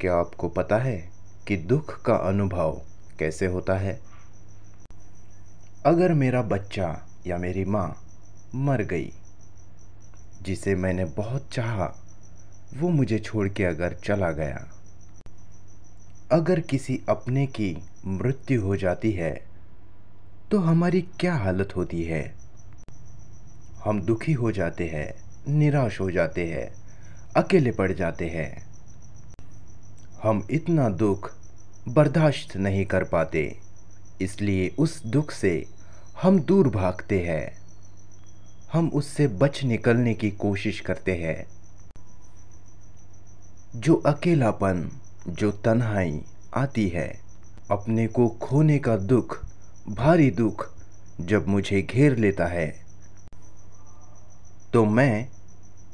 क्या आपको पता है कि दुख का अनुभव कैसे होता है अगर मेरा बच्चा या मेरी माँ मर गई जिसे मैंने बहुत चाहा वो मुझे छोड़ के अगर चला गया अगर किसी अपने की मृत्यु हो जाती है तो हमारी क्या हालत होती है हम दुखी हो जाते हैं निराश हो जाते हैं अकेले पड़ जाते हैं हम इतना दुख बर्दाश्त नहीं कर पाते इसलिए उस दुख से हम दूर भागते हैं हम उससे बच निकलने की कोशिश करते हैं जो अकेलापन जो तन्हाई आती है अपने को खोने का दुख भारी दुख जब मुझे घेर लेता है तो मैं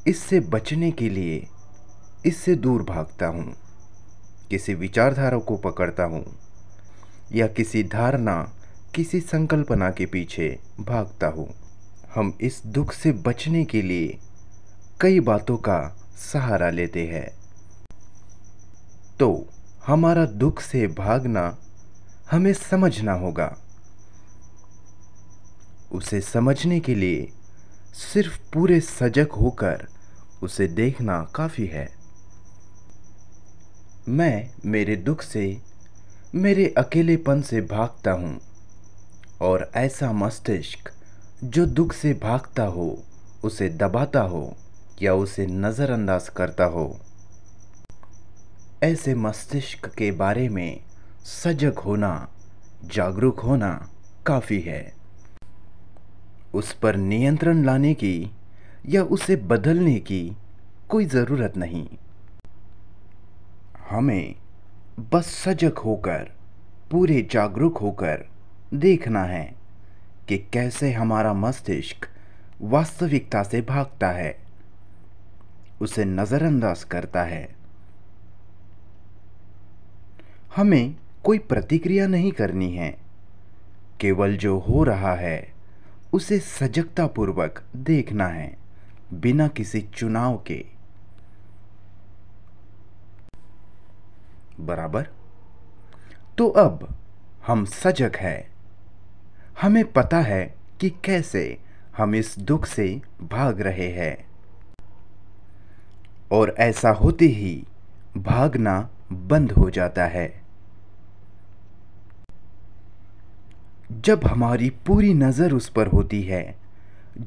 इससे बचने के लिए इससे दूर भागता हूँ किसी विचारधारा को पकड़ता हूँ या किसी धारणा किसी संकल्पना के पीछे भागता हूँ हम इस दुख से बचने के लिए कई बातों का सहारा लेते हैं तो हमारा दुख से भागना हमें समझना होगा उसे समझने के लिए सिर्फ पूरे सजग होकर उसे देखना काफ़ी है मैं मेरे दुख से मेरे अकेलेपन से भागता हूँ और ऐसा मस्तिष्क जो दुख से भागता हो उसे दबाता हो या उसे नज़रअंदाज करता हो ऐसे मस्तिष्क के बारे में सजग होना जागरूक होना काफ़ी है उस पर नियंत्रण लाने की या उसे बदलने की कोई ज़रूरत नहीं हमें बस सजग होकर पूरे जागरूक होकर देखना है कि कैसे हमारा मस्तिष्क वास्तविकता से भागता है उसे नज़रअंदाज करता है हमें कोई प्रतिक्रिया नहीं करनी है केवल जो हो रहा है उसे सजगतापूर्वक देखना है बिना किसी चुनाव के बराबर तो अब हम सजग हैं हमें पता है कि कैसे हम इस दुख से भाग रहे हैं और ऐसा होते ही भागना बंद हो जाता है जब हमारी पूरी नज़र उस पर होती है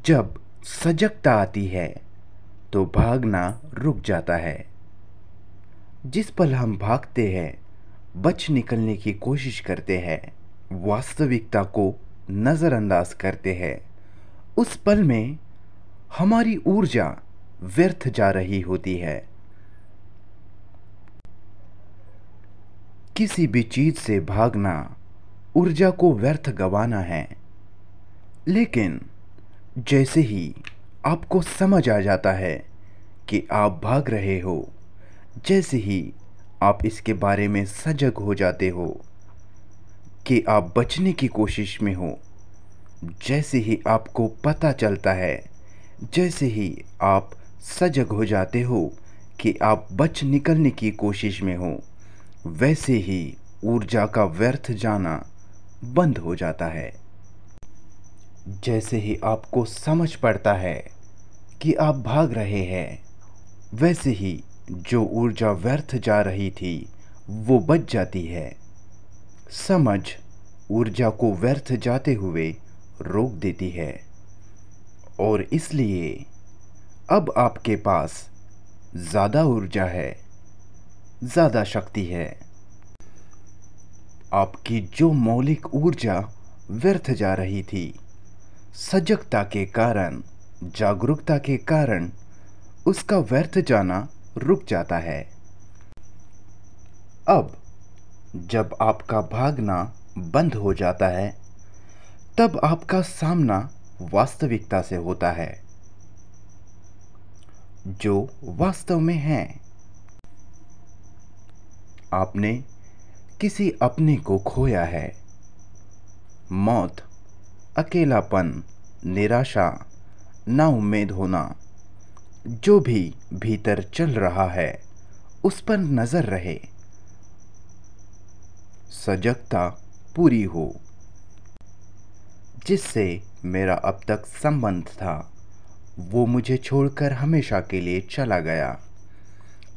जब सजगता आती है तो भागना रुक जाता है जिस पल हम भागते हैं बच निकलने की कोशिश करते हैं वास्तविकता को नज़रअंदाज करते हैं उस पल में हमारी ऊर्जा व्यर्थ जा रही होती है किसी भी चीज़ से भागना ऊर्जा को व्यर्थ गवाना है लेकिन जैसे ही आपको समझ आ जाता है कि आप भाग रहे हो जैसे ही आप इसके बारे में सजग हो जाते हो कि आप बचने की कोशिश में हो जैसे ही आपको पता चलता है जैसे ही आप सजग हो जाते हो कि आप बच निकलने की कोशिश में हो वैसे ही ऊर्जा का व्यर्थ जाना बंद हो जाता है जैसे ही आपको समझ पड़ता है कि आप भाग रहे हैं वैसे ही जो ऊर्जा व्यर्थ जा रही थी वो बच जाती है समझ ऊर्जा को व्यर्थ जाते हुए रोक देती है और इसलिए अब आपके पास ज़्यादा ऊर्जा है ज़्यादा शक्ति है आपकी जो मौलिक ऊर्जा व्यर्थ जा रही थी सजगता के कारण जागरूकता के कारण उसका व्यर्थ जाना रुक जाता है अब जब आपका भागना बंद हो जाता है तब आपका सामना वास्तविकता से होता है जो वास्तव में है आपने किसी अपने को खोया है मौत अकेलापन निराशा ना उम्मीद होना जो भी भीतर चल रहा है उस पर नज़र रहे सजगता पूरी हो जिससे मेरा अब तक संबंध था वो मुझे छोड़कर हमेशा के लिए चला गया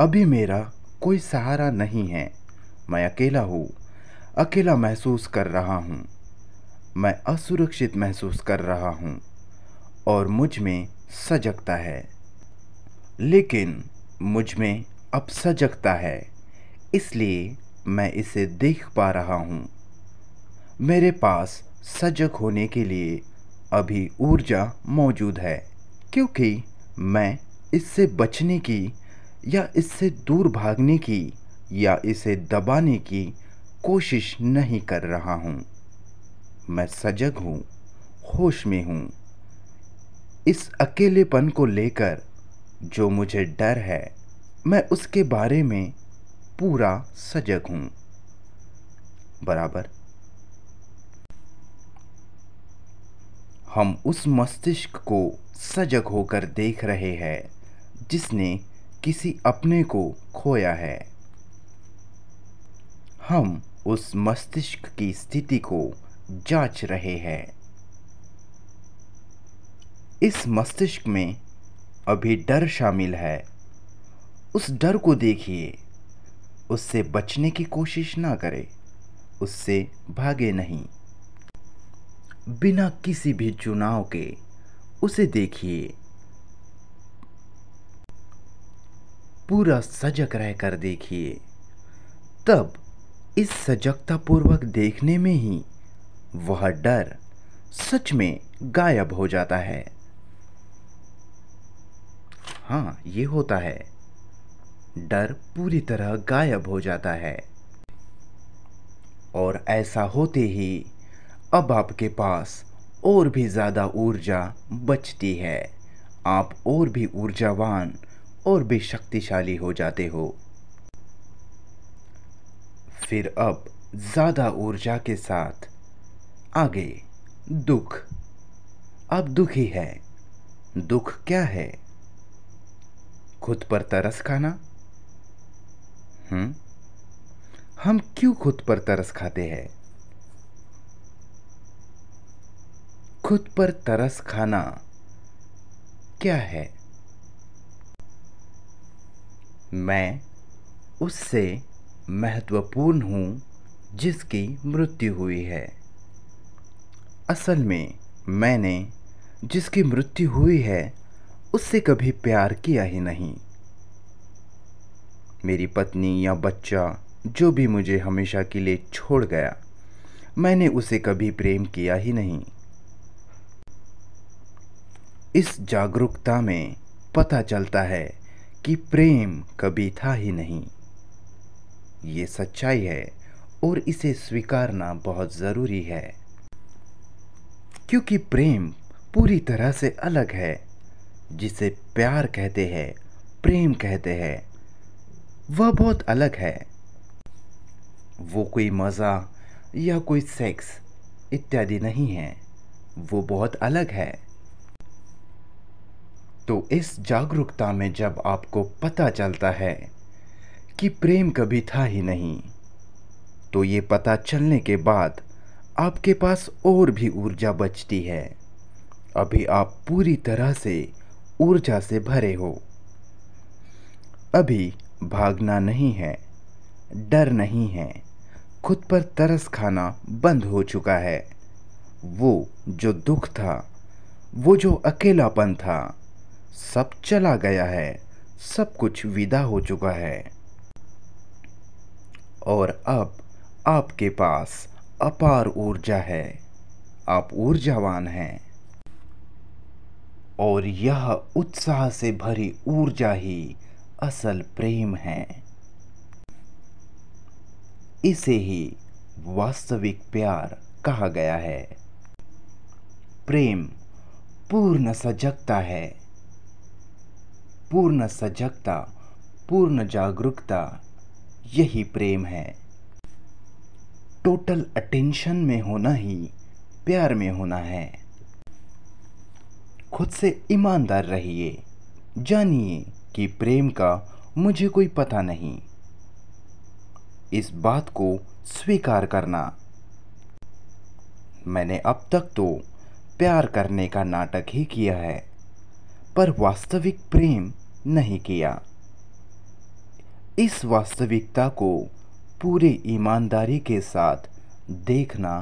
अभी मेरा कोई सहारा नहीं है मैं अकेला हूँ अकेला महसूस कर रहा हूँ मैं असुरक्षित महसूस कर रहा हूँ और मुझ में सजगता है लेकिन मुझ में अब सजगता है इसलिए मैं इसे देख पा रहा हूँ मेरे पास सजग होने के लिए अभी ऊर्जा मौजूद है क्योंकि मैं इससे बचने की या इससे दूर भागने की या इसे दबाने की कोशिश नहीं कर रहा हूँ मैं सजग हूँ होश में हूँ इस अकेलेपन को लेकर जो मुझे डर है मैं उसके बारे में पूरा सजग हूं बराबर हम उस मस्तिष्क को सजग होकर देख रहे हैं जिसने किसी अपने को खोया है हम उस मस्तिष्क की स्थिति को जांच रहे हैं इस मस्तिष्क में अभी डर शामिल है उस डर को देखिए उससे बचने की कोशिश ना करें उससे भागे नहीं बिना किसी भी चुनाव के उसे देखिए पूरा सजग रहकर देखिए तब इस सजगता पूर्वक देखने में ही वह डर सच में गायब हो जाता है हाँ ये होता है डर पूरी तरह गायब हो जाता है और ऐसा होते ही अब आपके पास और भी ज़्यादा ऊर्जा बचती है आप और भी ऊर्जावान और भी शक्तिशाली हो जाते हो फिर अब ज़्यादा ऊर्जा के साथ आगे दुख अब दुखी है दुख क्या है खुद पर तरस खाना हम्म हम क्यों खुद पर तरस खाते हैं खुद पर तरस खाना क्या है मैं उससे महत्वपूर्ण हूं जिसकी मृत्यु हुई है असल में मैंने जिसकी मृत्यु हुई है उससे कभी प्यार किया ही नहीं मेरी पत्नी या बच्चा जो भी मुझे हमेशा के लिए छोड़ गया मैंने उसे कभी प्रेम किया ही नहीं इस जागरूकता में पता चलता है कि प्रेम कभी था ही नहीं ये सच्चाई है और इसे स्वीकारना बहुत ज़रूरी है क्योंकि प्रेम पूरी तरह से अलग है जिसे प्यार कहते हैं प्रेम कहते हैं वह बहुत अलग है वो कोई मज़ा या कोई सेक्स इत्यादि नहीं है वो बहुत अलग है तो इस जागरूकता में जब आपको पता चलता है कि प्रेम कभी था ही नहीं तो ये पता चलने के बाद आपके पास और भी ऊर्जा बचती है अभी आप पूरी तरह से ऊर्जा से भरे हो अभी भागना नहीं है डर नहीं है खुद पर तरस खाना बंद हो चुका है वो जो दुख था वो जो अकेलापन था सब चला गया है सब कुछ विदा हो चुका है और अब आपके पास अपार ऊर्जा है आप ऊर्जावान हैं और यह उत्साह से भरी ऊर्जा ही असल प्रेम है इसे ही वास्तविक प्यार कहा गया है प्रेम पूर्ण सजगता है पूर्ण सजगता पूर्ण जागरूकता यही प्रेम है टोटल अटेंशन में होना ही प्यार में होना है खुद से ईमानदार रहिए जानिए कि प्रेम का मुझे कोई पता नहीं इस बात को स्वीकार करना मैंने अब तक तो प्यार करने का नाटक ही किया है पर वास्तविक प्रेम नहीं किया इस वास्तविकता को पूरे ईमानदारी के साथ देखना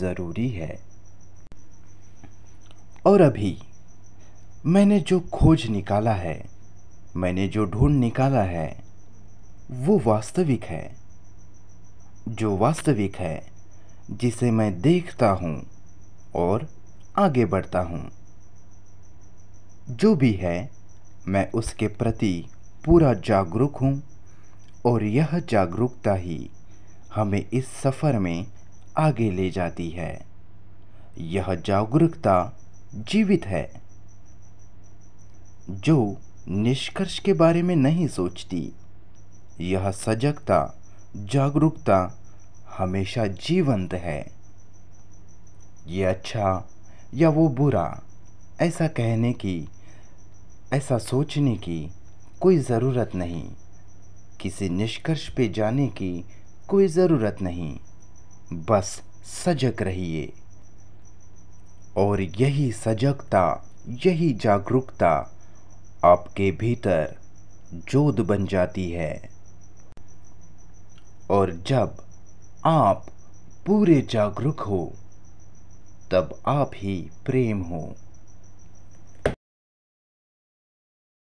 ज़रूरी है और अभी मैंने जो खोज निकाला है मैंने जो ढूंढ निकाला है वो वास्तविक है जो वास्तविक है जिसे मैं देखता हूँ और आगे बढ़ता हूँ जो भी है मैं उसके प्रति पूरा जागरूक हूँ और यह जागरूकता ही हमें इस सफ़र में आगे ले जाती है यह जागरूकता जीवित है जो निष्कर्ष के बारे में नहीं सोचती यह सजगता जागरूकता हमेशा जीवंत है ये अच्छा या वो बुरा ऐसा कहने की ऐसा सोचने की कोई ज़रूरत नहीं किसी निष्कर्ष पे जाने की कोई ज़रूरत नहीं बस सजग रहिए और यही सजगता यही जागरूकता आपके भीतर जोत बन जाती है और जब आप पूरे जागरूक हो तब आप ही प्रेम हो